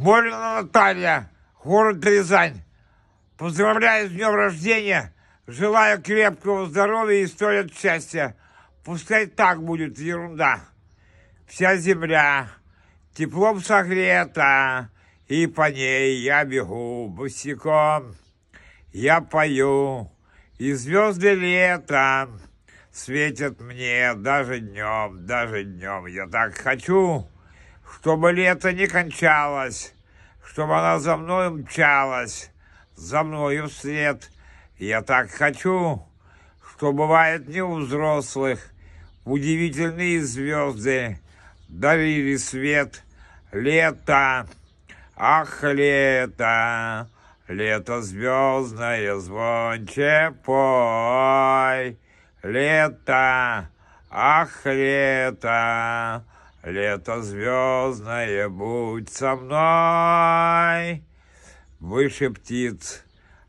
Морина Наталья, город Рязань. Поздравляю с днем рождения. Желаю крепкого здоровья и сто лет счастья. Пускай так будет ерунда. Вся земля теплом согрета, И по ней я бегу босиком. Я пою, и звезды лета Светят мне даже днем, даже днем. Я так хочу, чтобы лето не кончалось, чтобы она за мной мчалась, за мною вслед. Я так хочу, что бывает не у взрослых. Удивительные звезды дарили свет. Лето, ах, лето, лето звездное, звонче пой. Лето, ах, лето, Лето звездное, будь со мной. Выше птиц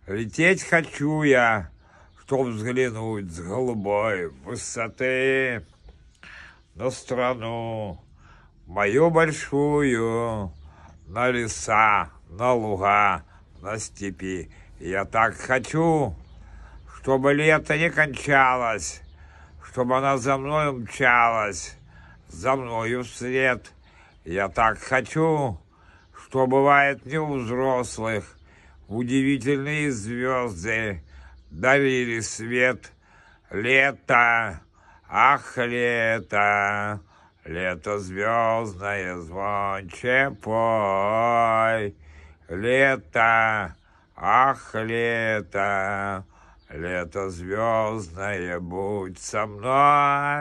лететь хочу я, Чтоб взглянуть с голубой высоты На страну мою большую, На леса, на луга, на степи. Я так хочу, чтобы лето не кончалось, Чтобы она за мной мчалась, за мною вслед. Я так хочу, что бывает не у взрослых. Удивительные звезды дарили свет. Лето, ах, лето, лето звездное звонче пой. Лето, ах, лето, лето звездное будь со мной.